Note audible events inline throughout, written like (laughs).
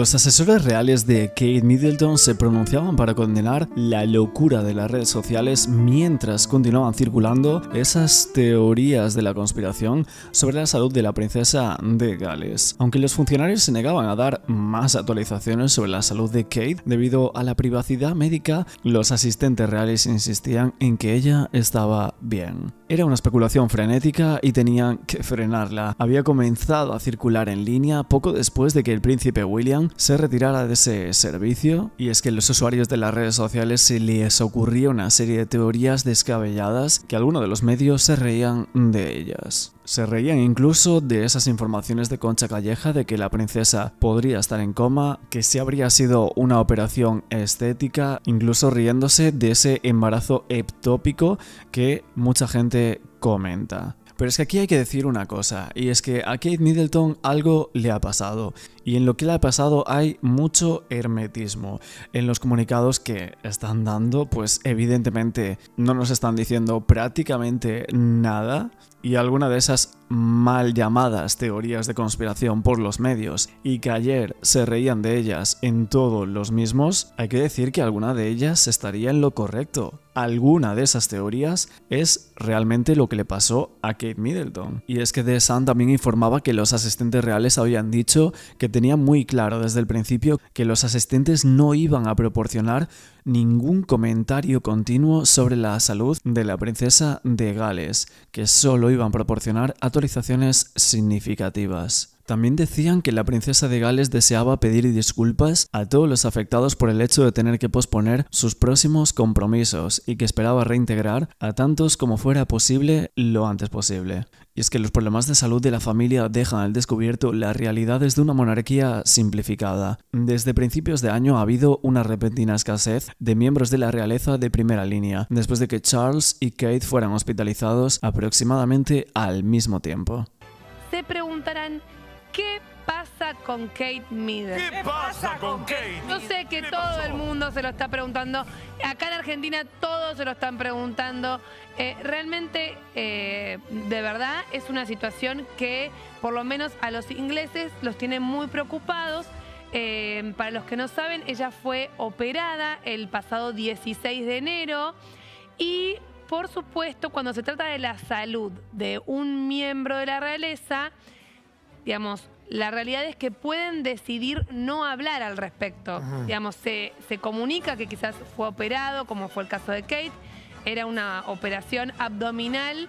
Los asesores reales de Kate Middleton se pronunciaban para condenar la locura de las redes sociales mientras continuaban circulando esas teorías de la conspiración sobre la salud de la princesa de Gales. Aunque los funcionarios se negaban a dar más actualizaciones sobre la salud de Kate debido a la privacidad médica, los asistentes reales insistían en que ella estaba bien. Era una especulación frenética y tenían que frenarla. Había comenzado a circular en línea poco después de que el príncipe William se retirara de ese servicio, y es que los usuarios de las redes sociales se les ocurría una serie de teorías descabelladas que algunos de los medios se reían de ellas. Se reían incluso de esas informaciones de Concha Calleja de que la princesa podría estar en coma, que si habría sido una operación estética, incluso riéndose de ese embarazo eptópico que mucha gente comenta. Pero es que aquí hay que decir una cosa, y es que a Kate Middleton algo le ha pasado, y en lo que le ha pasado hay mucho hermetismo. En los comunicados que están dando, pues evidentemente no nos están diciendo prácticamente nada y alguna de esas mal llamadas teorías de conspiración por los medios y que ayer se reían de ellas en todos los mismos, hay que decir que alguna de ellas estaría en lo correcto. Alguna de esas teorías es realmente lo que le pasó a Kate Middleton. Y es que The Sun también informaba que los asistentes reales habían dicho que tenía muy claro desde el principio que los asistentes no iban a proporcionar ningún comentario continuo sobre la salud de la princesa de Gales, que solo iban a proporcionar actualizaciones significativas. También decían que la princesa de Gales deseaba pedir disculpas a todos los afectados por el hecho de tener que posponer sus próximos compromisos y que esperaba reintegrar a tantos como fuera posible lo antes posible. Y es que los problemas de salud de la familia dejan al descubierto las realidades de una monarquía simplificada. Desde principios de año ha habido una repentina escasez de miembros de la realeza de primera línea, después de que Charles y Kate fueran hospitalizados aproximadamente al mismo tiempo. Se preguntarán, ¿qué pasa con Kate Middleton? ¿Qué pasa con Kate? Yo sé que todo el mundo se lo está preguntando. Acá en Argentina todos se lo están preguntando. Eh, realmente, eh, de verdad, es una situación que por lo menos a los ingleses los tiene muy preocupados. Eh, para los que no saben, ella fue operada el pasado 16 de enero y por supuesto, cuando se trata de la salud de un miembro de la realeza, digamos, la realidad es que pueden decidir no hablar al respecto. Digamos, se, se comunica que quizás fue operado, como fue el caso de Kate, era una operación abdominal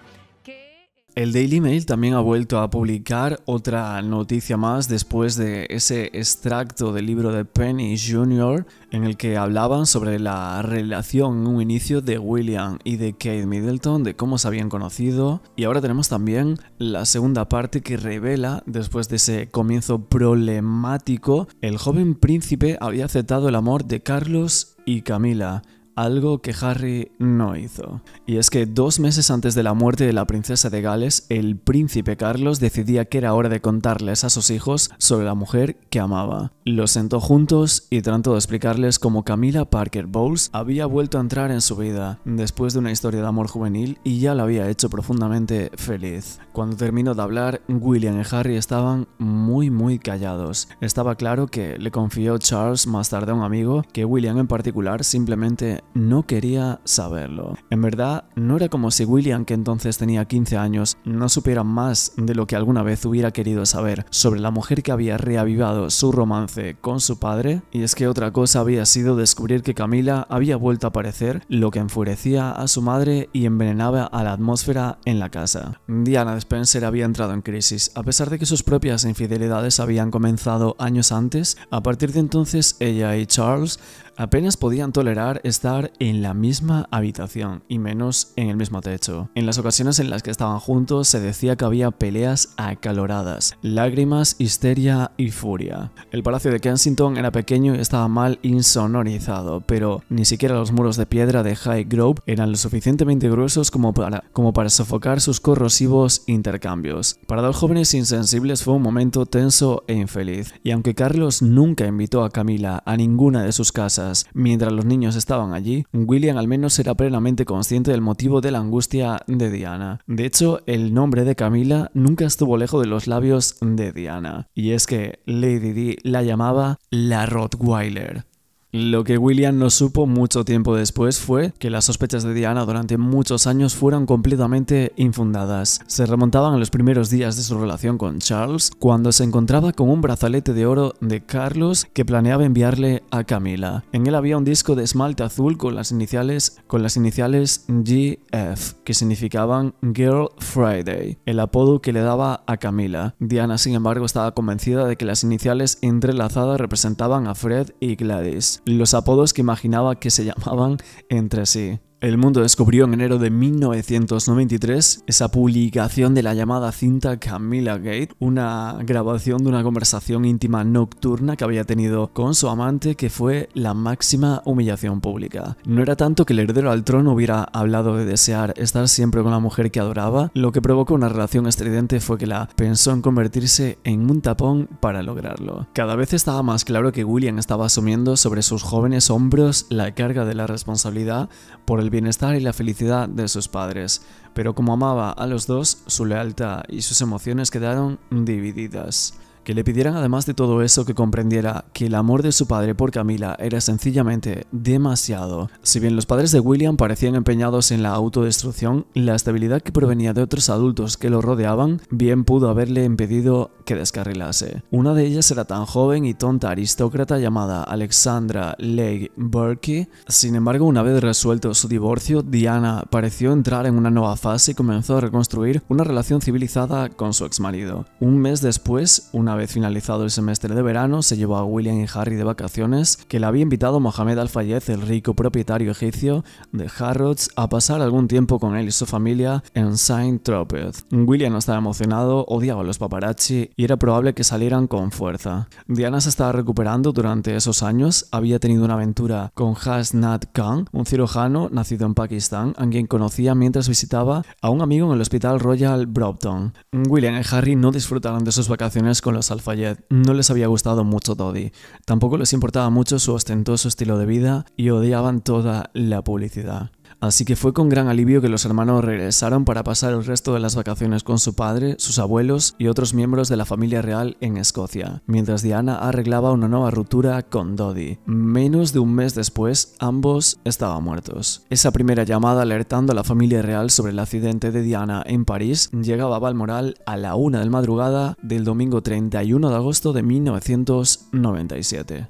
el Daily Mail también ha vuelto a publicar otra noticia más después de ese extracto del libro de Penny Jr. en el que hablaban sobre la relación en un inicio de William y de Kate Middleton, de cómo se habían conocido. Y ahora tenemos también la segunda parte que revela, después de ese comienzo problemático, el joven príncipe había aceptado el amor de Carlos y Camila algo que Harry no hizo. Y es que dos meses antes de la muerte de la princesa de Gales, el príncipe Carlos decidía que era hora de contarles a sus hijos sobre la mujer que amaba. Los sentó juntos y trató de explicarles cómo Camila Parker Bowles había vuelto a entrar en su vida después de una historia de amor juvenil y ya la había hecho profundamente feliz. Cuando terminó de hablar, William y Harry estaban muy muy callados. Estaba claro que le confió Charles más tarde a un amigo que William en particular simplemente no quería saberlo. En verdad, no era como si William, que entonces tenía 15 años, no supiera más de lo que alguna vez hubiera querido saber sobre la mujer que había reavivado su romance con su padre, y es que otra cosa había sido descubrir que Camila había vuelto a aparecer, lo que enfurecía a su madre y envenenaba a la atmósfera en la casa. Diana Spencer había entrado en crisis, a pesar de que sus propias infidelidades habían comenzado años antes, a partir de entonces ella y Charles apenas podían tolerar estar en la misma habitación y menos en el mismo techo. En las ocasiones en las que estaban juntos se decía que había peleas acaloradas, lágrimas, histeria y furia. El palacio de Kensington era pequeño y estaba mal insonorizado, pero ni siquiera los muros de piedra de High Grove eran lo suficientemente gruesos como para, sofocar sus corrosivos intercambios. Para dos jóvenes insensibles fue un momento tenso e infeliz, y aunque Carlos nunca invitó a Camila a ninguna de sus casas, Mientras los niños estaban allí, William al menos era plenamente consciente del motivo de la angustia de Diana. De hecho, el nombre de Camila nunca estuvo lejos de los labios de Diana. Y es que Lady Di la llamaba la Rottweiler. Lo que William no supo mucho tiempo después fue que las sospechas de Diana durante muchos años fueron completamente infundadas. Se remontaban a los primeros días de su relación con Charles, cuando se encontraba con un brazalete de oro de Carlos que planeaba enviarle a Camila. En él había un disco de esmalte azul con las iniciales, con las iniciales GF, que significaban Girl Friday, el apodo que le daba a Camila. Diana, sin embargo, estaba convencida de que las iniciales entrelazadas representaban a Fred y Gladys los apodos que imaginaba que se (laughs) llamaban entre sí. El Mundo descubrió en enero de 1993 esa publicación de la llamada cinta Camilla Gate, una grabación de una conversación íntima nocturna que había tenido con su amante que fue la máxima humillación pública. No era tanto que el heredero al trono hubiera hablado de desear estar siempre con la mujer que adoraba, lo que provocó una relación estridente fue que la pensó en convertirse en un tapón para lograrlo. Cada vez estaba más claro que William estaba asumiendo sobre sus jóvenes hombros la carga de la responsabilidad por el bienestar y la felicidad de sus padres, pero como amaba a los dos, su lealtad y sus emociones quedaron divididas. Que le pidieran además de todo eso que comprendiera que el amor de su padre por Camila era sencillamente demasiado. Si bien los padres de William parecían empeñados en la autodestrucción, la estabilidad que provenía de otros adultos que lo rodeaban bien pudo haberle impedido que descarrilase. Una de ellas era tan joven y tonta aristócrata llamada Alexandra Leigh Burke. Sin embargo, una vez resuelto su divorcio, Diana pareció entrar en una nueva fase y comenzó a reconstruir una relación civilizada con su exmarido. Un mes después, una vez finalizado el semestre de verano, se llevó a William y Harry de vacaciones, que le había invitado Mohamed Al-Fayed, el rico propietario egipcio de Harrods, a pasar algún tiempo con él y su familia en Saint-Tropez. William no estaba emocionado, odiaba los paparazzi era probable que salieran con fuerza. Diana se estaba recuperando durante esos años, había tenido una aventura con Hasnat Khan, un cirujano nacido en Pakistán, a quien conocía mientras visitaba a un amigo en el hospital Royal Brompton. William y Harry no disfrutaron de sus vacaciones con los Alfayet, no les había gustado mucho Toddy, tampoco les importaba mucho su ostentoso estilo de vida y odiaban toda la publicidad. Así que fue con gran alivio que los hermanos regresaron para pasar el resto de las vacaciones con su padre, sus abuelos y otros miembros de la familia real en Escocia, mientras Diana arreglaba una nueva ruptura con Dodi. Menos de un mes después, ambos estaban muertos. Esa primera llamada alertando a la familia real sobre el accidente de Diana en París llegaba a Balmoral a la una de la madrugada del domingo 31 de agosto de 1997.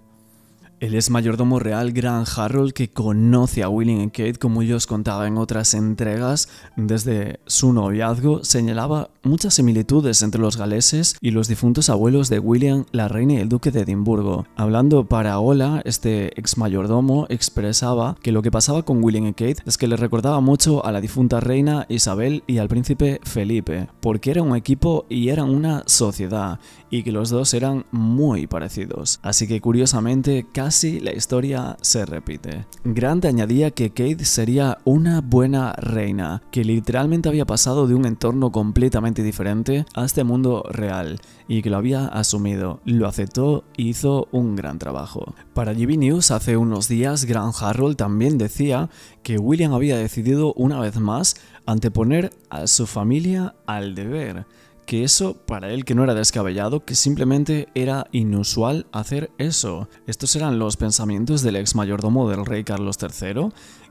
El ex mayordomo real Gran Harold, que conoce a William y Kate, como yo os contaba en otras entregas, desde su noviazgo, señalaba muchas similitudes entre los galeses y los difuntos abuelos de William, la reina y el duque de Edimburgo. Hablando para Ola, este ex mayordomo expresaba que lo que pasaba con William y Kate es que le recordaba mucho a la difunta reina Isabel y al príncipe Felipe, porque era un equipo y eran una sociedad, y que los dos eran muy parecidos. Así que curiosamente, Así la historia se repite. Grant añadía que Kate sería una buena reina, que literalmente había pasado de un entorno completamente diferente a este mundo real, y que lo había asumido, lo aceptó e hizo un gran trabajo. Para GB News hace unos días, Grant Harrell también decía que William había decidido una vez más anteponer a su familia al deber, que eso para él que no era descabellado, que simplemente era inusual hacer eso. Estos eran los pensamientos del ex mayordomo del rey Carlos III,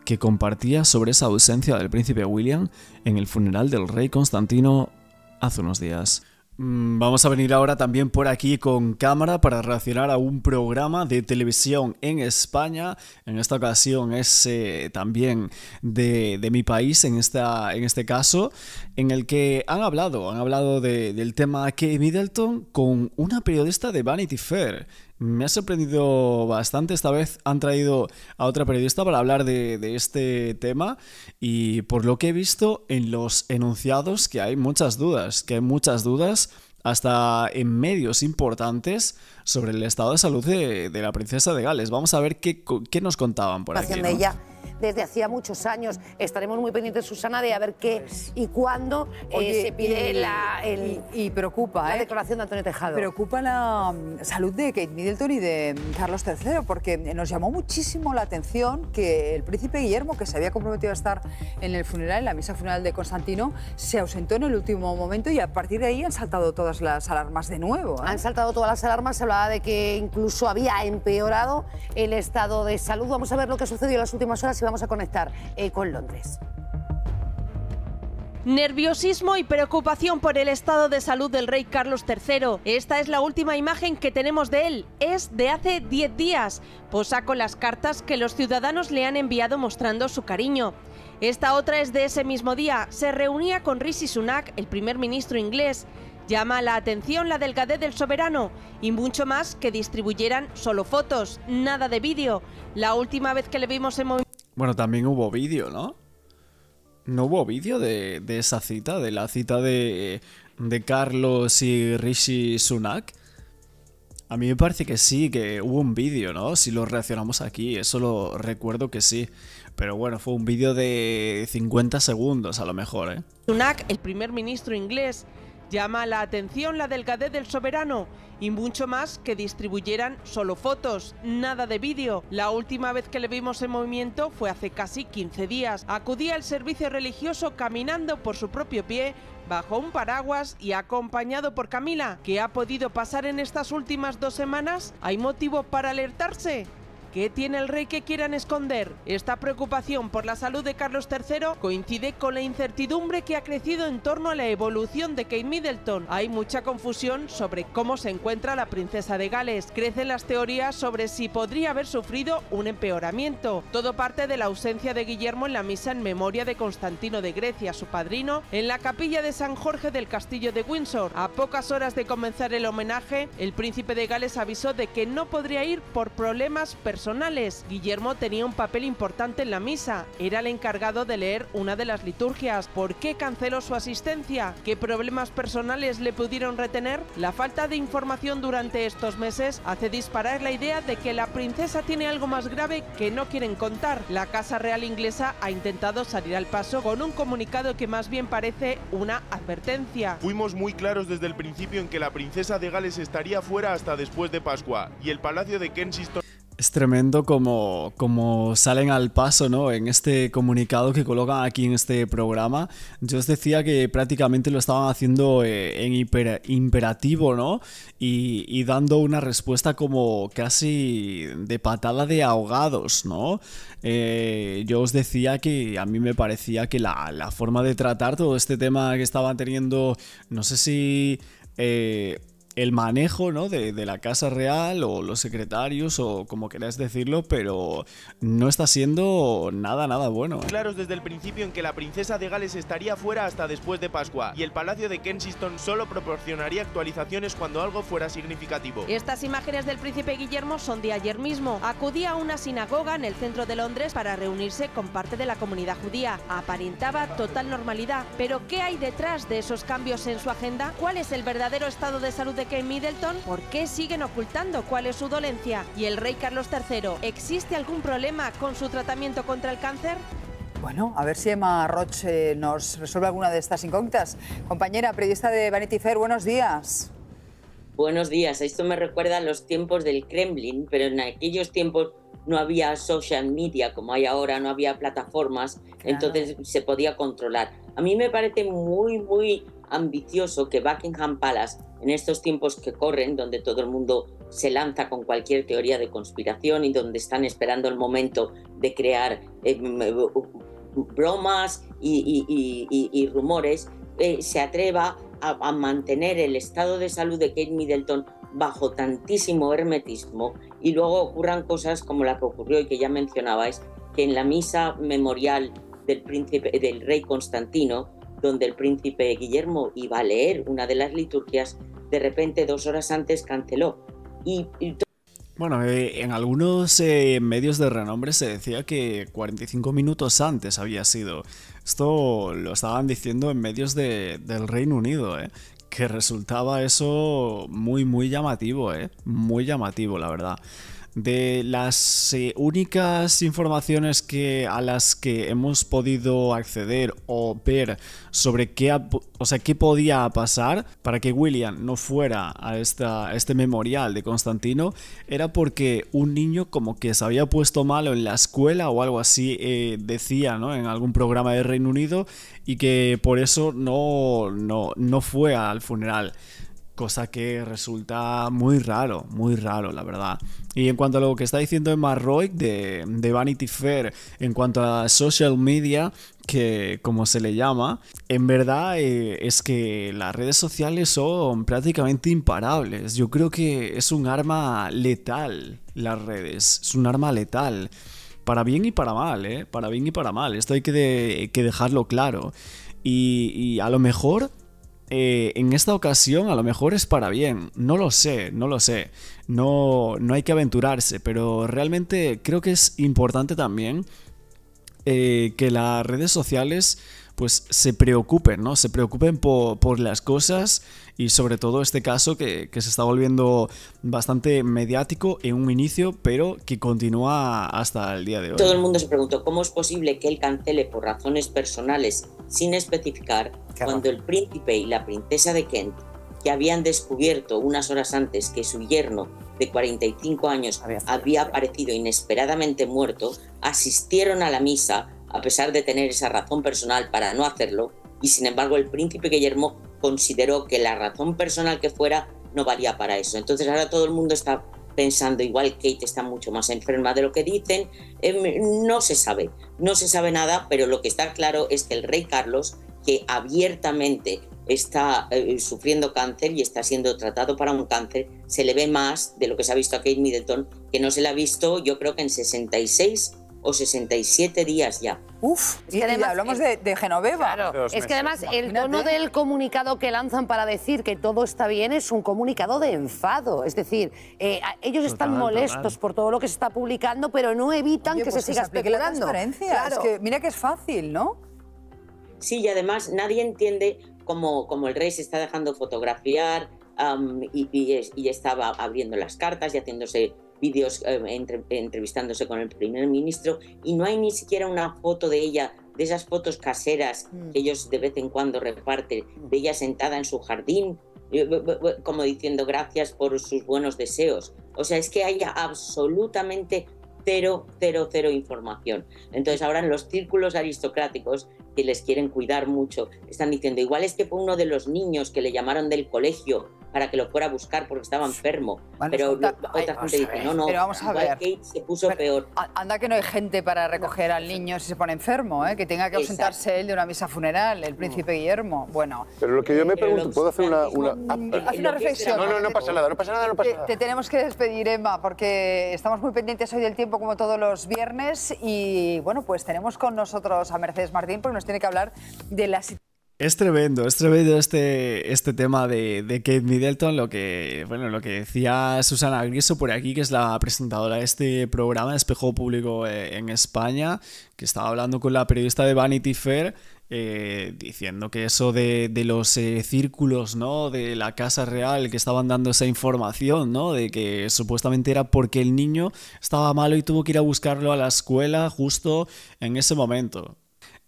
que compartía sobre esa ausencia del príncipe William en el funeral del rey Constantino hace unos días. Mm, vamos a venir ahora también por aquí con cámara para reaccionar a un programa de televisión en España. En esta ocasión es eh, también de, mi país, en, esta, en este caso, en el que han hablado, han hablado del tema que Middleton con una periodista de Vanity Fair. Me ha sorprendido bastante. Esta vez han traído a otra periodista para hablar de, este tema y por lo que he visto en los enunciados que hay muchas dudas, que hay muchas dudas hasta en medios importantes sobre el estado de salud de, la princesa de Gales. Vamos a ver qué, nos contaban por aquí desde hacía muchos años. Estaremos muy pendientes, Susana, de a ver qué pues, y cuándo eh, se pide la, el, y, preocupa, la ¿eh? declaración de Antonio Tejado. Preocupa la mm, salud de Kate Middleton y de Carlos III, porque nos llamó muchísimo la atención que el príncipe Guillermo, que se había comprometido a estar en el funeral, en la misa funeral de Constantino, se ausentó en el último momento y a partir de ahí han saltado todas las alarmas de nuevo. ¿eh? Han saltado todas las alarmas, se hablaba de que incluso había empeorado el estado de salud. Vamos a ver lo que sucedió en las últimas horas y vamos a conectar eh, con Londres. Nerviosismo y preocupación por el estado de salud del rey Carlos III. Esta es la última imagen que tenemos de él. Es de hace 10 días. Posa pues con las cartas que los ciudadanos le han enviado mostrando su cariño. Esta otra es de ese mismo día. Se reunía con Rishi Sunak, el primer ministro inglés. Llama la atención la delgadez del soberano y mucho más que distribuyeran solo fotos, nada de vídeo. La última vez que le vimos en movimiento bueno, también hubo vídeo, ¿no? No hubo vídeo de, esa cita, de la cita de, de Carlos y Rishi Sunak. A mí me parece que sí, que hubo un vídeo, ¿no? Si lo reaccionamos aquí, eso lo recuerdo que sí. Pero bueno, fue un vídeo de 50 segundos a lo mejor, ¿eh? Sunak, el primer ministro inglés, llama la atención la delgadez del soberano y mucho más que distribuyeran solo fotos, nada de vídeo. La última vez que le vimos en movimiento fue hace casi 15 días. Acudía al servicio religioso caminando por su propio pie bajo un paraguas y acompañado por Camila. ¿Qué ha podido pasar en estas últimas dos semanas? ¿Hay motivo para alertarse? ¿Qué tiene el rey que quieran esconder? Esta preocupación por la salud de Carlos III coincide con la incertidumbre que ha crecido en torno a la evolución de Kate Middleton. Hay mucha confusión sobre cómo se encuentra la princesa de Gales. Crecen las teorías sobre si podría haber sufrido un empeoramiento. Todo parte de la ausencia de Guillermo en la misa en memoria de Constantino de Grecia, su padrino, en la capilla de San Jorge del Castillo de Windsor. A pocas horas de comenzar el homenaje, el príncipe de Gales avisó de que no podría ir por problemas personales personales. Guillermo tenía un papel importante en la misa, era el encargado de leer una de las liturgias. ¿Por qué canceló su asistencia? ¿Qué problemas personales le pudieron retener? La falta de información durante estos meses hace disparar la idea de que la princesa tiene algo más grave que no quieren contar. La Casa Real inglesa ha intentado salir al paso con un comunicado que más bien parece una advertencia. Fuimos muy claros desde el principio en que la princesa de Gales estaría fuera hasta después de Pascua y el Palacio de Kensington es tremendo como, como salen al paso, ¿no? En este comunicado que colocan aquí en este programa. Yo os decía que prácticamente lo estaban haciendo eh, en imperativo, ¿no? Y, dando una respuesta como casi de patada de ahogados, ¿no? Eh, yo os decía que a mí me parecía que la, forma de tratar todo este tema que estaban teniendo, no sé si... Eh, el manejo ¿no? de, de, la Casa Real o los secretarios o como queráis decirlo, pero no está siendo nada, nada bueno. claro ¿eh? Claros desde el principio en que la princesa de Gales estaría fuera hasta después de Pascua y el Palacio de Kensington solo proporcionaría actualizaciones cuando algo fuera significativo. Estas imágenes del príncipe Guillermo son de ayer mismo. Acudía a una sinagoga en el centro de Londres para reunirse con parte de la comunidad judía. Aparentaba total normalidad, pero ¿qué hay detrás de esos cambios en su agenda? ¿Cuál es el verdadero estado de salud de que Middleton, ¿por qué siguen ocultando cuál es su dolencia? Y el rey Carlos III, ¿existe algún problema con su tratamiento contra el cáncer? Bueno, a ver si Emma Roche eh, nos resuelve alguna de estas incógnitas. Compañera, periodista de Vanity Fair, buenos días. Buenos días. Esto me recuerda a los tiempos del Kremlin, pero en aquellos tiempos no había social media como hay ahora, no había plataformas, entonces se podía controlar. A mí me parece muy, muy ambicioso que Buckingham Palace en estos tiempos que corren, donde todo el mundo se lanza con cualquier teoría de conspiración y donde están esperando el momento de crear eh, bromas y, rumores, eh, se atreva a, mantener el estado de salud de Kate Middleton bajo tantísimo hermetismo y luego ocurran cosas como la que ocurrió y que ya mencionabais, que en la misa memorial del, príncipe, del rey Constantino, donde el príncipe Guillermo iba a leer una de las liturgias, de repente dos horas antes canceló. Y, bueno, eh, en algunos eh, medios de renombre se decía que 45 minutos antes había sido. Esto lo estaban diciendo en medios del Reino Unido, eh, que resultaba eso muy, muy llamativo, muy llamativo, la verdad. De las eh, únicas informaciones que, a las que hemos podido acceder o ver sobre qué, o sea, qué podía pasar para que William no fuera a, esta, este memorial de Constantino era porque un niño como que se había puesto malo en la escuela o algo así eh, decía en algún programa de Reino Unido y que por eso no, no, no fue al funeral cosa que resulta muy raro, muy raro, la verdad. Y en cuanto a lo que está diciendo Emma Roy de, Vanity Fair, en cuanto a social media, que como se le llama, en verdad eh, es que las redes sociales son prácticamente imparables. Yo creo que es un arma letal, las redes, es un arma letal. Para bien y para mal, ¿eh? Para bien y para mal. Esto hay que, dejarlo claro. y a lo mejor eh, en esta ocasión a lo mejor es para bien. No lo sé, no lo sé. No, no hay que aventurarse, pero realmente creo que es importante también eh, que las redes sociales pues se preocupen, ¿no? Se preocupen por, las cosas y sobre todo este caso que, se está volviendo bastante mediático en un inicio, pero que continúa hasta el día de hoy. Todo el mundo se preguntó cómo es posible que él cancele por razones personales sin especificar cuando el príncipe y la princesa de Kent, que habían descubierto unas horas antes que su yerno de 45 años había aparecido inesperadamente muerto, asistieron a la misa a pesar de tener esa razón personal para no hacerlo, y sin embargo el príncipe Guillermo consideró que la razón personal que fuera no valía para eso. Entonces ahora todo el mundo está pensando igual Kate está mucho más enferma de lo que dicen, em, no se sabe, no se sabe nada, pero lo que está claro es que el rey Carlos, que abiertamente está eh, sufriendo cáncer y está siendo tratado para un cáncer, se le ve más de lo que se ha visto a Kate Middleton, que no se le ha visto yo creo que en 66 o 67 días ya. Uf, hablamos de, Genoveva. es que además el tono del comunicado que lanzan para decir que todo está bien es un comunicado de enfado. Es decir, eh, ellos están molestos por todo lo que se está publicando, pero no evitan pues que se siga especulando. mira que es fácil, ¿no? Sí, y además nadie entiende cómo, el rey se está dejando fotografiar y estaba abriendo las cartas y haciéndose vídeos eh, entrevistándose con el primer ministro y no hay ni siquiera una foto de ella, de esas fotos caseras que mm. ellos de vez en cuando reparten, de ella sentada en su jardín, eh, eh, como diciendo gracias por sus buenos deseos. O sea, es que haya absolutamente cero, cero, cero información. Entonces ahora en los círculos aristocráticos que les quieren cuidar mucho. Están diciendo, igual es que fue uno de los niños que le llamaron del colegio para que lo fuera a buscar porque estaba enfermo. pero otra gente dice, no, no, pero vamos a ver. se puso peor. Anda que no hay gente para recoger al niño si se pone enfermo, ¿eh? que tenga que ausentarse él de una misa funeral, el príncipe Guillermo. Bueno. Pero lo que yo me eh, pregunto, ¿puedo hacer una, eh, reflexión. No, no, no pasa nada, no pasa nada, no Te, tenemos que despedir, Emma, porque estamos muy pendientes hoy del tiempo como todos los viernes y bueno, pues tenemos con nosotros a Mercedes Martín porque que hablar de la situación. Es tremendo, es tremendo este, este tema de, Kate Middleton, lo que, bueno, lo que decía Susana Griso por aquí, que es la presentadora de este programa, Espejo Público eh, en España, que estaba hablando con la periodista de Vanity Fair, eh, diciendo que eso de, los eh, círculos, ¿no? De la Casa Real que estaban dando esa información, ¿no? De que supuestamente era porque el niño estaba malo y tuvo que ir a buscarlo a la escuela justo en ese momento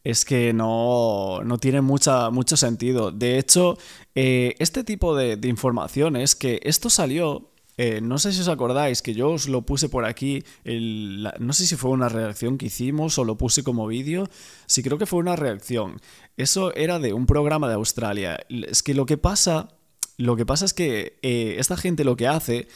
es que no, no tiene mucha, mucho sentido. De hecho, eh, este tipo de, de es que esto salió eh, no sé si os acordáis que yo os lo puse por aquí, no sé si fue una reacción que hicimos o lo puse como vídeo, sí creo que fue una reacción. Eso era de un programa de Australia. Es que lo que pasa, lo que pasa es que eh, esta gente lo que hace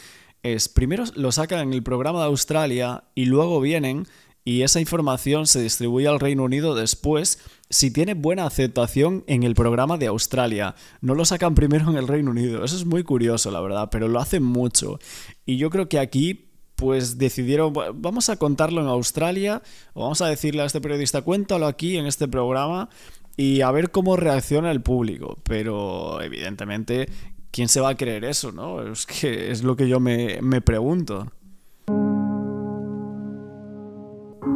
es primero lo sacan en el programa de Australia y luego vienen y esa información se distribuye al Reino Unido después si tiene buena aceptación en el programa de Australia. No lo sacan primero en el Reino Unido. Eso es muy curioso, la verdad, pero lo hacen mucho. Y yo creo que aquí pues decidieron, vamos a contarlo en Australia, o vamos a decirle a este periodista, cuéntalo aquí en este programa y a ver cómo reacciona el público. Pero evidentemente, ¿quién se va a creer eso, no? Es que es lo que yo me, me pregunto.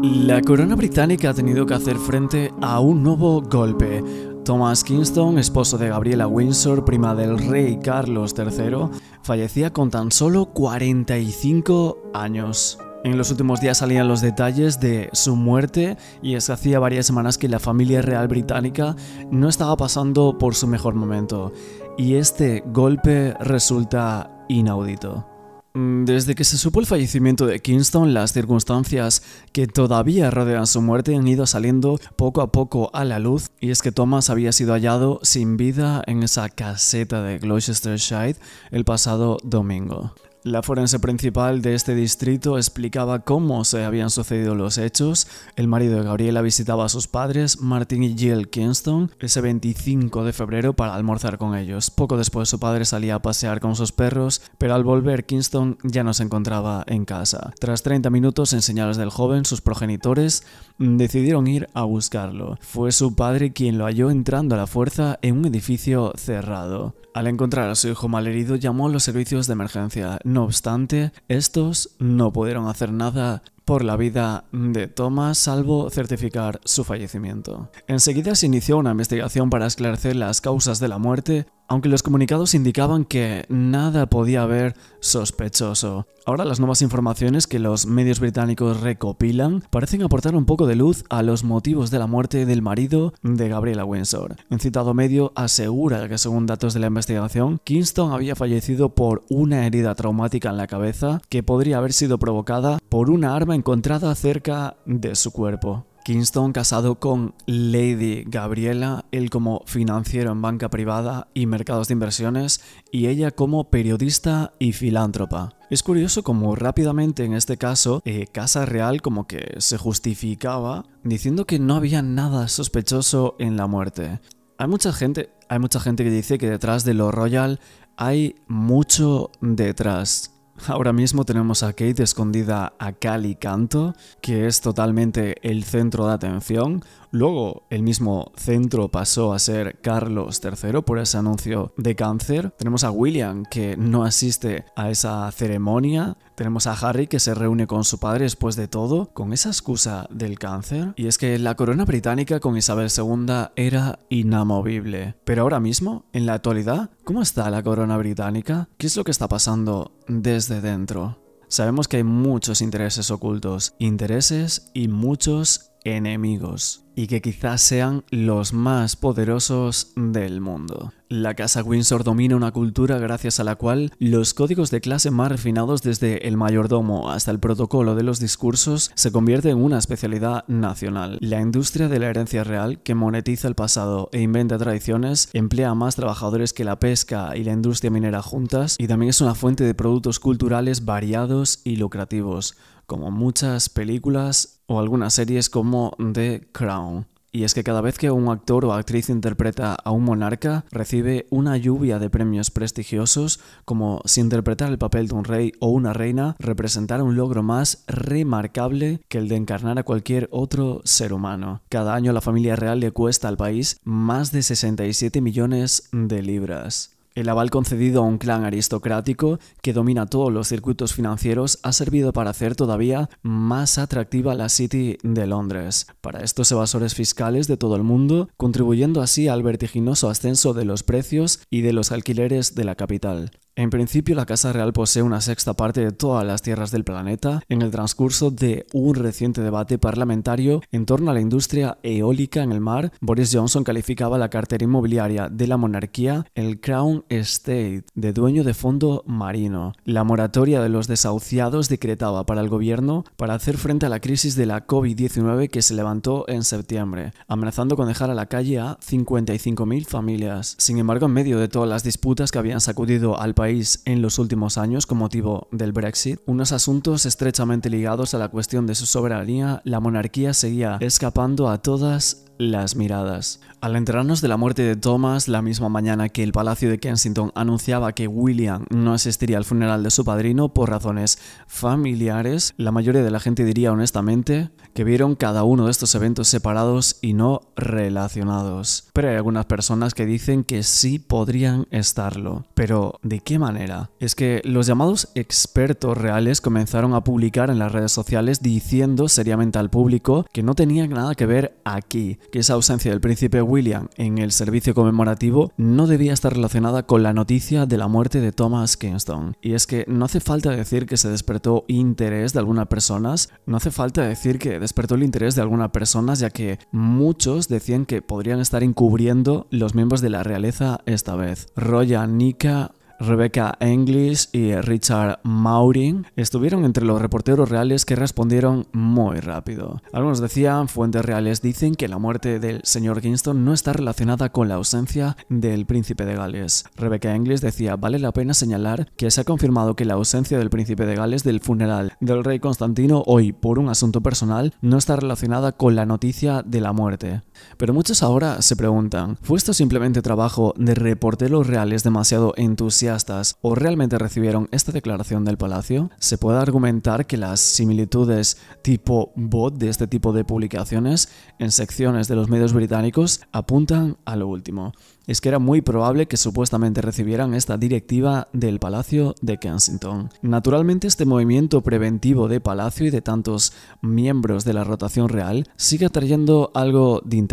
La corona británica ha tenido que hacer frente a un nuevo golpe. Thomas Kingston, esposo de Gabriela Windsor, prima del rey Carlos III, fallecía con tan solo 45 años. En los últimos días salían los detalles de su muerte y es que hacía varias semanas que la familia real británica no estaba pasando por su mejor momento y este golpe resulta inaudito. Mm, desde que se supo el fallecimiento de Kingston, las circunstancias que todavía rodean su muerte han ido saliendo poco a poco a la luz, y es que Thomas había sido hallado sin vida en esa caseta de Gloucestershire el pasado domingo. La forense principal de este distrito explicaba cómo se habían sucedido los hechos. El marido de Gabriela visitaba a sus padres, Martin y Jill Kingston, ese 25 de febrero para almorzar con ellos. Poco después su padre salía a pasear con sus perros, pero al volver Kingston ya no se encontraba en casa. Tras 30 minutos en señales del joven, sus progenitores decidieron ir a buscarlo. Fue su padre quien lo halló entrando a la fuerza en un edificio cerrado. Al encontrar a su hijo malherido llamó a los servicios de emergencia. No obstante, estos no pudieron hacer nada por la vida de Thomas salvo certificar su fallecimiento. Enseguida se inició una investigación para esclarecer las causas de la muerte, aunque los comunicados indicaban que nada podía haber sospechoso. Ahora las nuevas informaciones que los medios británicos recopilan parecen aportar un poco de luz a los motivos de la muerte del marido de Gabriela Windsor. Un citado medio asegura que según datos de la investigación, Kingston había fallecido por una herida traumática en la cabeza que podría haber sido provocada por una arma encontrada cerca de su cuerpo. Kingston, casado con Lady Gabriela, él como financiero en banca privada y mercados de inversiones, y ella como periodista y filántropa. Es curioso como rápidamente en este caso eh, Casa Real como que se justificaba diciendo que no había nada sospechoso en la muerte. Hay mucha gente, hay mucha gente que dice que detrás de lo royal hay mucho detrás. Ahora mismo tenemos a Kate escondida a Cali canto, que es totalmente el centro de atención, Luego, el mismo centro pasó a ser Carlos III por ese anuncio de cáncer. Tenemos a William, que no asiste a esa ceremonia. Tenemos a Harry que se reúne con su padre después de todo, con esa excusa del cáncer. Y es que la corona británica con Isabel II era inamovible. Pero ahora mismo, en la actualidad, ¿cómo está la corona británica? ¿Qué es lo que está pasando desde dentro? Sabemos que hay muchos intereses ocultos, intereses y muchos enemigos y que quizás sean los más poderosos del mundo. La Casa Windsor domina una cultura gracias a la cual los códigos de clase más refinados desde el mayordomo hasta el protocolo de los discursos se convierte en una especialidad nacional. La industria de la herencia real, que monetiza el pasado e inventa tradiciones, emplea a más trabajadores que la pesca y la industria minera juntas y también es una fuente de productos culturales variados y lucrativos, como muchas películas o algunas series como The Crown. Y es que cada vez que un actor o actriz interpreta a un monarca, recibe una lluvia de premios prestigiosos, como si interpretar el papel de un rey o una reina representara un logro más remarcable que el de encarnar a cualquier otro ser humano. Cada año la familia real le cuesta al país más de 67 millones de libras. El aval concedido a un clan aristocrático que domina todos los circuitos financieros ha servido para hacer todavía más atractiva la City de Londres para estos evasores fiscales de todo el mundo, contribuyendo así al vertiginoso ascenso de los precios y de los alquileres de la capital. En principio, la Casa Real posee una sexta parte de todas las tierras del planeta en el transcurso de un reciente debate parlamentario en torno a la industria eólica en el mar. Boris Johnson calificaba la cartera inmobiliaria de la monarquía, el Crown Estate, de dueño de fondo marino. La moratoria de los desahuciados decretaba para el gobierno para hacer frente a la crisis de la COVID-19 que se levantó en septiembre, amenazando con dejar a la calle a 55.000 familias. Sin embargo, en medio de todas las disputas que habían sacudido al en los últimos años con motivo del Brexit, unos asuntos estrechamente ligados a la cuestión de su soberanía, la monarquía seguía escapando a todas las miradas. Al enterarnos de la muerte de Thomas la misma mañana que el Palacio de Kensington anunciaba que William no asistiría al funeral de su padrino por razones familiares, la mayoría de la gente diría honestamente que vieron cada uno de estos eventos separados y no relacionados. Pero hay algunas personas que dicen que sí podrían estarlo. Pero ¿de qué manera? Es que los llamados expertos reales comenzaron a publicar en las redes sociales diciendo seriamente al público que no tenían nada que ver aquí, que esa ausencia del príncipe William en el servicio conmemorativo no debía estar relacionada con la noticia de la muerte de Thomas Kingston. Y es que no hace falta decir que se despertó interés de algunas personas, no hace falta decir que despertó el interés de algunas personas, ya que muchos decían que podrían estar encubriendo los miembros de la realeza esta vez. Roya, Nika, Rebecca English y Richard Maurin estuvieron entre los reporteros reales que respondieron muy rápido. Algunos decían, fuentes reales dicen que la muerte del señor Kingston no está relacionada con la ausencia del príncipe de Gales. Rebecca English decía, vale la pena señalar que se ha confirmado que la ausencia del príncipe de Gales del funeral del rey Constantino hoy por un asunto personal no está relacionada con la noticia de la muerte. Pero muchos ahora se preguntan, ¿fue esto simplemente trabajo de reporteros reales demasiado entusiastas o realmente recibieron esta declaración del Palacio? ¿Se puede argumentar que las similitudes tipo bot de este tipo de publicaciones en secciones de los medios británicos apuntan a lo último? Es que era muy probable que supuestamente recibieran esta directiva del Palacio de Kensington. Naturalmente este movimiento preventivo de Palacio y de tantos miembros de la rotación real sigue atrayendo algo de interés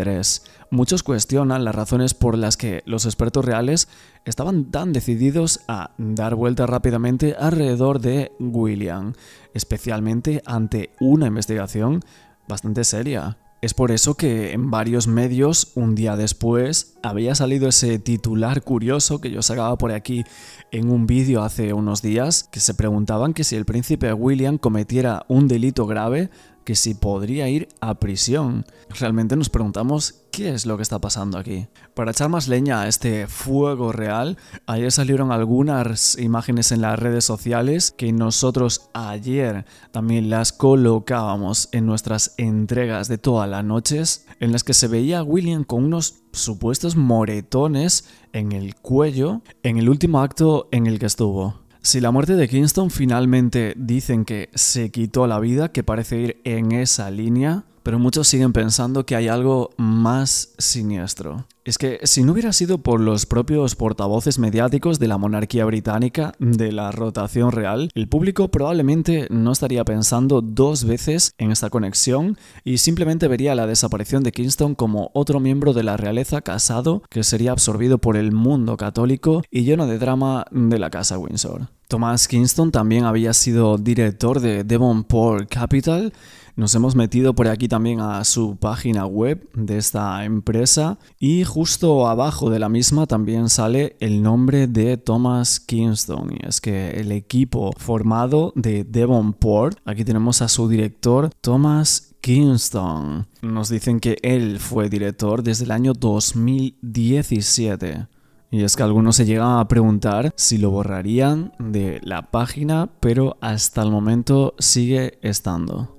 Muchos cuestionan las razones por las que los expertos reales estaban tan decididos a dar vueltas rápidamente alrededor de William, especialmente ante una investigación bastante seria. Es por eso que en varios medios, un día después, había salido ese titular curioso que yo sacaba por aquí en un vídeo hace unos días, que se preguntaban que si el príncipe William cometiera un delito grave, que si podría ir a prisión. Realmente nos preguntamos qué es lo que está pasando aquí. Para echar más leña a este fuego real, ayer salieron algunas imágenes en las redes sociales que nosotros ayer también las colocábamos en nuestras entregas de todas las noches, en las que se veía a William con unos supuestos moretones en el cuello en el último acto en el que estuvo. Si la muerte de Kingston finalmente dicen que se quitó la vida, que parece ir en esa línea, pero muchos siguen pensando que hay algo más siniestro. Es que si no hubiera sido por los propios portavoces mediáticos de la monarquía británica, de la rotación real, el público probablemente no estaría pensando dos veces en esta conexión y simplemente vería la desaparición de Kingston como otro miembro de la realeza casado que sería absorbido por el mundo católico y lleno de drama de la casa Windsor. Thomas Kingston también había sido director de Devonport Capital. Nos hemos metido por aquí también a su página web de esta empresa y justo abajo de la misma también sale el nombre de Thomas Kingston. Y es que el equipo formado de Devonport, aquí tenemos a su director Thomas Kingston. Nos dicen que él fue director desde el año 2017. Y es que algunos se llegan a preguntar si lo borrarían de la página, pero hasta el momento sigue estando.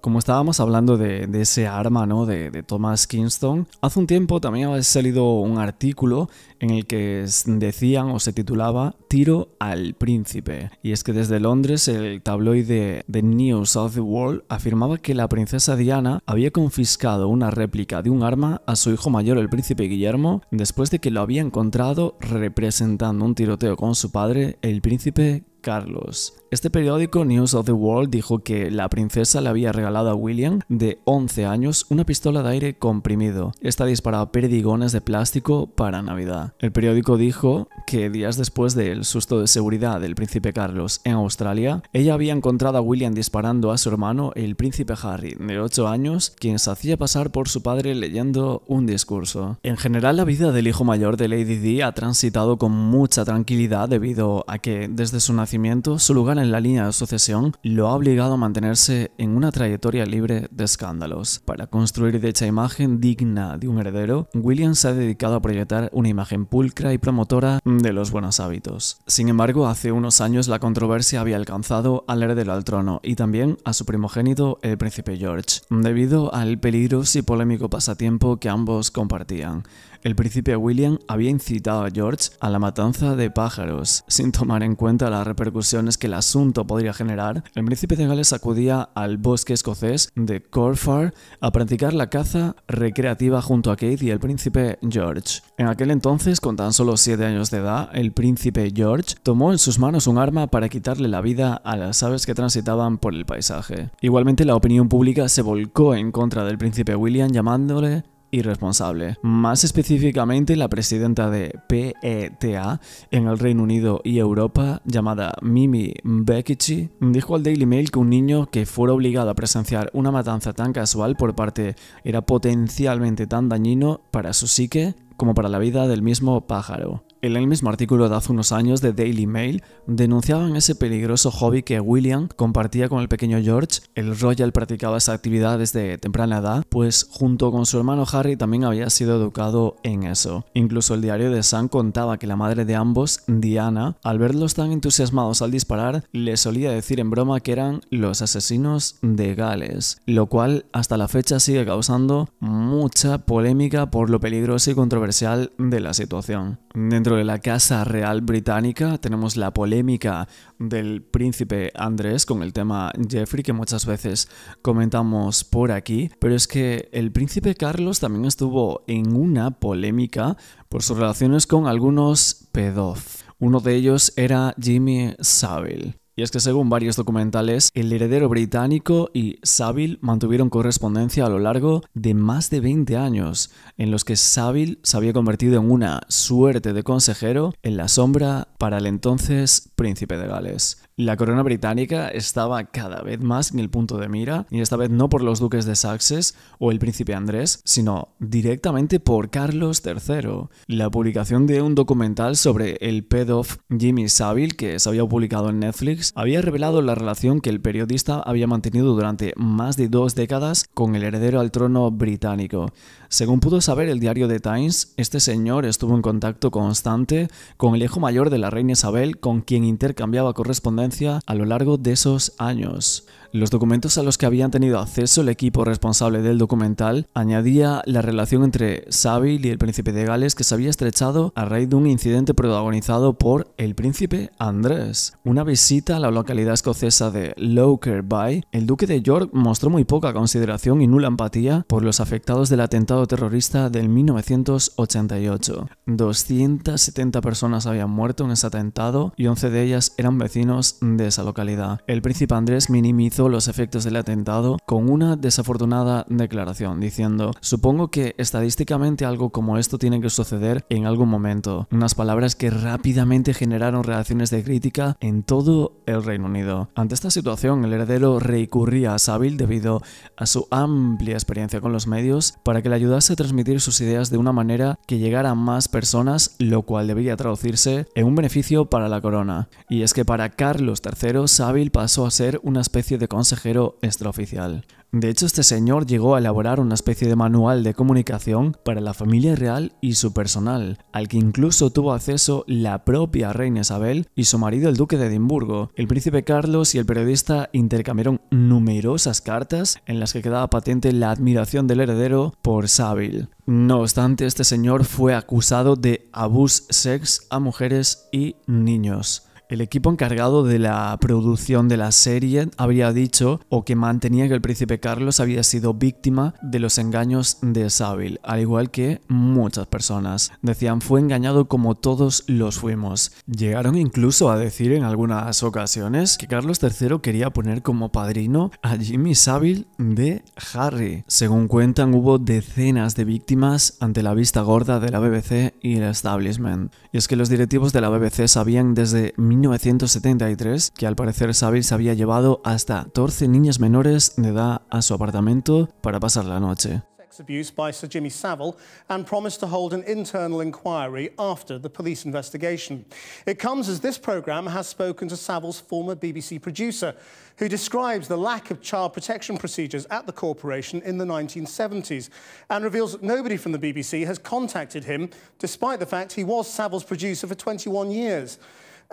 Como estábamos hablando de, ese arma, ¿no? De, de, Thomas Kingston, hace un tiempo también ha salido un artículo en el que decían o se titulaba Tiro al príncipe. Y es que desde Londres el tabloide The News of the World afirmaba que la princesa Diana había confiscado una réplica de un arma a su hijo mayor, el príncipe Guillermo, después de que lo había encontrado representando un tiroteo con su padre, el príncipe Carlos. Este periódico, News of the World, dijo que la princesa le había regalado a William, de 11 años, una pistola de aire comprimido. Esta disparaba perdigones de plástico para Navidad. El periódico dijo que días después del susto de seguridad del príncipe Carlos en Australia, ella había encontrado a William disparando a su hermano, el príncipe Harry, de 8 años, quien se hacía pasar por su padre leyendo un discurso. En general, la vida del hijo mayor de Lady Di ha transitado con mucha tranquilidad debido a que, desde su nacimiento, su lugar en la línea de sucesión lo ha obligado a mantenerse en una trayectoria libre de escándalos. Para construir dicha imagen digna de un heredero, William se ha dedicado a proyectar una imagen pulcra y promotora de los buenos hábitos. Sin embargo, hace unos años la controversia había alcanzado al heredero al trono y también a su primogénito, el príncipe George, debido al peligroso y polémico pasatiempo que ambos compartían el príncipe William había incitado a George a la matanza de pájaros. Sin tomar en cuenta las repercusiones que el asunto podría generar, el príncipe de Gales acudía al bosque escocés de Corfar a practicar la caza recreativa junto a Kate y el príncipe George. En aquel entonces, con tan solo 7 años de edad, el príncipe George tomó en sus manos un arma para quitarle la vida a las aves que transitaban por el paisaje. Igualmente, la opinión pública se volcó en contra del príncipe William llamándole irresponsable. Más específicamente, la presidenta de PETA en el Reino Unido y Europa, llamada Mimi Bekici, dijo al Daily Mail que un niño que fuera obligado a presenciar una matanza tan casual por parte era potencialmente tan dañino para su psique como para la vida del mismo pájaro. En el mismo artículo de hace unos años de Daily Mail denunciaban ese peligroso hobby que William compartía con el pequeño George. El Royal practicaba esa actividad desde temprana edad, pues junto con su hermano Harry también había sido educado en eso. Incluso el diario de Sun contaba que la madre de ambos, Diana, al verlos tan entusiasmados al disparar, le solía decir en broma que eran los asesinos de Gales, lo cual hasta la fecha sigue causando mucha polémica por lo peligroso y controversial de la situación. Dentro de la Casa Real Británica tenemos la polémica del príncipe Andrés con el tema Jeffrey que muchas veces comentamos por aquí, pero es que el príncipe Carlos también estuvo en una polémica por sus relaciones con algunos pedófilos. Uno de ellos era Jimmy Savile. Y es que según varios documentales, el heredero británico y Saville mantuvieron correspondencia a lo largo de más de 20 años, en los que Saville se había convertido en una suerte de consejero en la sombra para el entonces príncipe de Gales. La corona británica estaba cada vez más en el punto de mira, y esta vez no por los duques de Saxes o el príncipe Andrés, sino directamente por Carlos III. La publicación de un documental sobre el pedof Jimmy Savile, que se había publicado en Netflix, había revelado la relación que el periodista había mantenido durante más de dos décadas con el heredero al trono británico. Según pudo saber el diario The Times, este señor estuvo en contacto constante con el hijo mayor de la reina Isabel, con quien intercambiaba correspondencia a lo largo de esos años. Los documentos a los que habían tenido acceso el equipo responsable del documental añadía la relación entre Saville y el príncipe de Gales que se había estrechado a raíz de un incidente protagonizado por el príncipe Andrés. Una visita a la localidad escocesa de Lockerbie, el duque de York mostró muy poca consideración y nula empatía por los afectados del atentado terrorista del 1988. 270 personas habían muerto en ese atentado y 11 de ellas eran vecinos de esa localidad. El príncipe Andrés minimizó los efectos del atentado con una desafortunada declaración diciendo, supongo que estadísticamente algo como esto tiene que suceder en algún momento. Unas palabras que rápidamente generaron reacciones de crítica en todo el Reino Unido. Ante esta situación, el heredero recurría a Sábil debido a su amplia experiencia con los medios para que le ayudase a transmitir sus ideas de una manera que llegara a más personas, lo cual debería traducirse en un beneficio para la corona. Y es que para Carlos III, Sábil pasó a ser una especie de consejero extraoficial. De hecho, este señor llegó a elaborar una especie de manual de comunicación para la familia real y su personal, al que incluso tuvo acceso la propia reina Isabel y su marido el duque de Edimburgo. El príncipe Carlos y el periodista intercambiaron numerosas cartas en las que quedaba patente la admiración del heredero por Saville. No obstante, este señor fue acusado de abuso sex a mujeres y niños. El equipo encargado de la producción de la serie había dicho o que mantenía que el príncipe Carlos había sido víctima de los engaños de Saville, al igual que muchas personas. Decían fue engañado como todos los fuimos. Llegaron incluso a decir en algunas ocasiones que Carlos III quería poner como padrino a Jimmy Savile de Harry. Según cuentan, hubo decenas de víctimas ante la vista gorda de la BBC y el establishment. Y es que los directivos de la BBC sabían desde 1973, que al parecer Saville se había llevado hasta 14 niñas menores de edad a su apartamento para pasar la noche. abuse by Sir Jimmy Savile and promised to hold an internal inquiry after the police investigation. It comes as this programme has spoken to Savile's former BBC producer, who describes the lack of child protection procedures at the corporation in the 1970s and reveals that nobody from the BBC has contacted him, despite the fact he was Savile's producer for 21 years.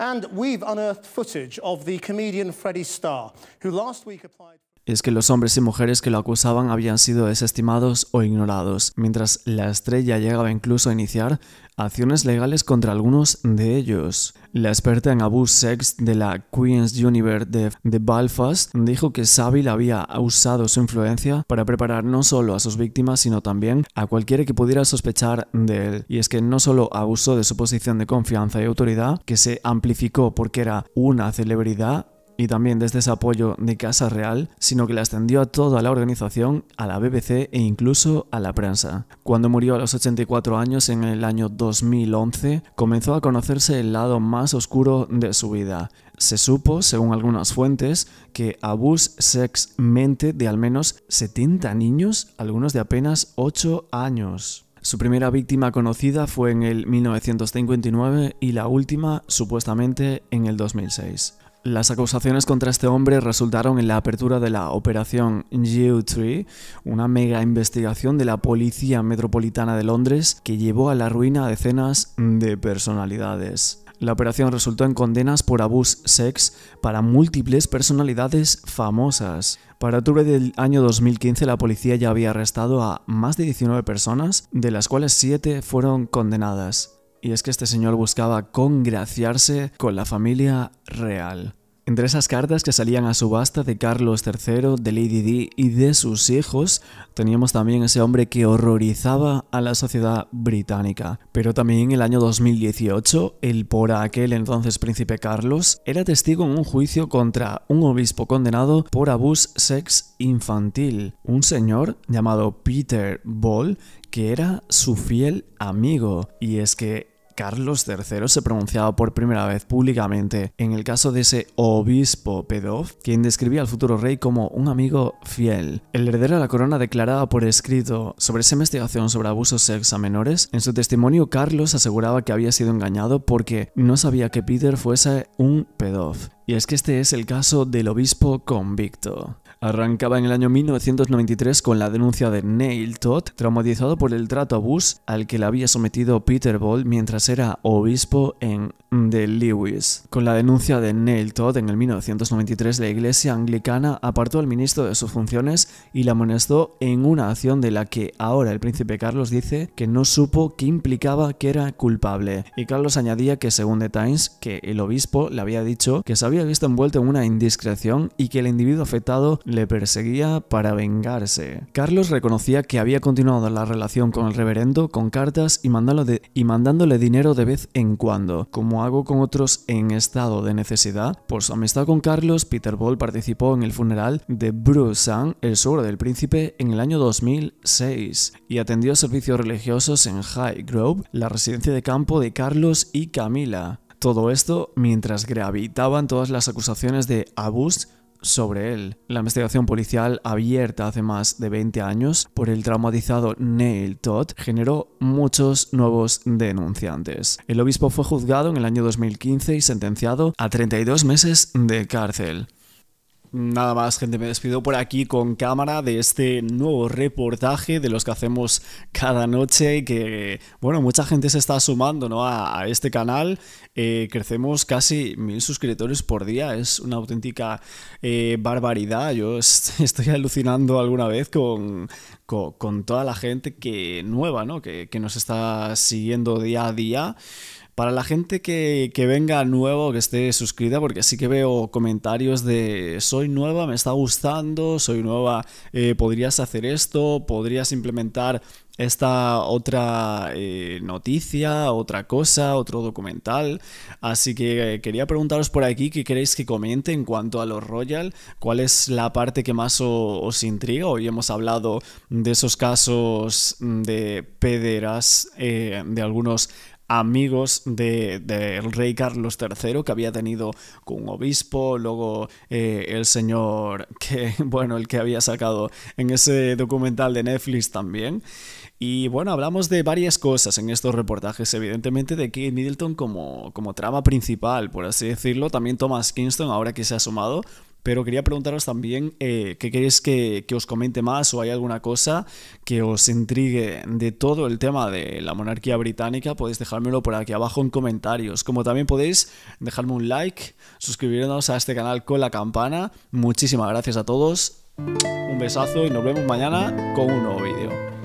And we've unearthed footage of the comedian Starr, who last week applied es que los hombres y mujeres que lo acusaban habían sido desestimados o ignorados, mientras la estrella llegaba incluso a iniciar acciones legales contra algunos de ellos. La experta en abuso sex de la Queen's Universe de, Belfast dijo que Saville había usado su influencia para preparar no solo a sus víctimas, sino también a cualquiera que pudiera sospechar de él. Y es que no solo abusó de su posición de confianza y autoridad, que se amplificó porque era una celebridad, y también desde ese apoyo de Casa Real, sino que la extendió a toda la organización, a la BBC e incluso a la prensa. Cuando murió a los 84 años en el año 2011, comenzó a conocerse el lado más oscuro de su vida. Se supo, según algunas fuentes, que abus sex mente de al menos 70 niños, algunos de apenas 8 años. Su primera víctima conocida fue en el 1959 y la última supuestamente en el 2006. Las acusaciones contra este hombre resultaron en la apertura de la Operación Geo3, una mega investigación de la Policía Metropolitana de Londres que llevó a la ruina a decenas de personalidades. La operación resultó en condenas por abuso sex para múltiples personalidades famosas. Para octubre del año 2015 la policía ya había arrestado a más de 19 personas, de las cuales 7 fueron condenadas y es que este señor buscaba congraciarse con la familia real. Entre esas cartas que salían a subasta de Carlos III, de Lady Di y de sus hijos, teníamos también ese hombre que horrorizaba a la sociedad británica. Pero también en el año 2018, el por aquel entonces príncipe Carlos era testigo en un juicio contra un obispo condenado por abuso sex infantil, un señor llamado Peter Ball que era su fiel amigo. Y es que Carlos III se pronunciaba por primera vez públicamente en el caso de ese obispo Pedov, quien describía al futuro rey como un amigo fiel. El heredero de la corona declaraba por escrito sobre esa investigación sobre abusos sex a menores. En su testimonio, Carlos aseguraba que había sido engañado porque no sabía que Peter fuese un pedof. Y es que este es el caso del obispo convicto. Arrancaba en el año 1993 con la denuncia de Neil Todd, traumatizado por el trato abus al que le había sometido Peter Ball mientras era obispo en de Lewis. Con la denuncia de Neil Todd en el 1993, la Iglesia Anglicana apartó al ministro de sus funciones y la amonestó en una acción de la que ahora el príncipe Carlos dice que no supo que implicaba que era culpable. Y Carlos añadía que según The Times, que el obispo le había dicho que se había visto envuelto en una indiscreción y que el individuo afectado le perseguía para vengarse. Carlos reconocía que había continuado la relación con el reverendo con cartas y mandándole, y mandándole dinero de vez en cuando, como hago con otros en estado de necesidad. Por su amistad con Carlos, Peter Ball participó en el funeral de Bruce sang el suegro del príncipe, en el año 2006 y atendió servicios religiosos en High Grove, la residencia de campo de Carlos y Camila. Todo esto mientras gravitaban todas las acusaciones de abuso sobre él. La investigación policial abierta hace más de 20 años por el traumatizado Neil Todd generó muchos nuevos denunciantes. El obispo fue juzgado en el año 2015 y sentenciado a 32 meses de cárcel. Nada más, gente, me despido por aquí con cámara de este nuevo reportaje de los que hacemos cada noche y que, bueno, mucha gente se está sumando a, este canal. Eh, crecemos casi mil suscriptores por día, es una auténtica eh, barbaridad. Yo (laughs) estoy alucinando alguna vez con, con, toda la gente que nueva, ¿no? que, que nos está siguiendo día a día. Para la gente que, venga nuevo, que esté suscrita, porque sí que veo comentarios de soy nueva, me está gustando, soy nueva, eh, podrías hacer esto, podrías implementar esta otra eh, noticia, otra cosa, otro documental. Así que eh, quería preguntaros por aquí qué queréis que comente en cuanto a los Royal, cuál es la parte que más os intriga. Hoy hemos hablado de esos casos mm, de pederas, de algunos amigos del rey Carlos III que había tenido con un obispo, luego eh, el señor que, (laughs) bueno, el que había sacado en ese documental de Netflix también. Y bueno, hablamos de varias cosas en estos reportajes, evidentemente de que Middleton como, como trama principal, por así decirlo, también Thomas Kingston, ahora que se ha sumado. Pero quería preguntaros también eh, qué queréis que, que, os comente más o hay alguna cosa que os intrigue de todo el tema de la monarquía británica. Podéis dejármelo por aquí abajo en comentarios. Como también podéis dejarme un like, suscribirnos a este canal con la campana. Muchísimas gracias a todos. Un besazo y nos vemos mañana con un nuevo vídeo.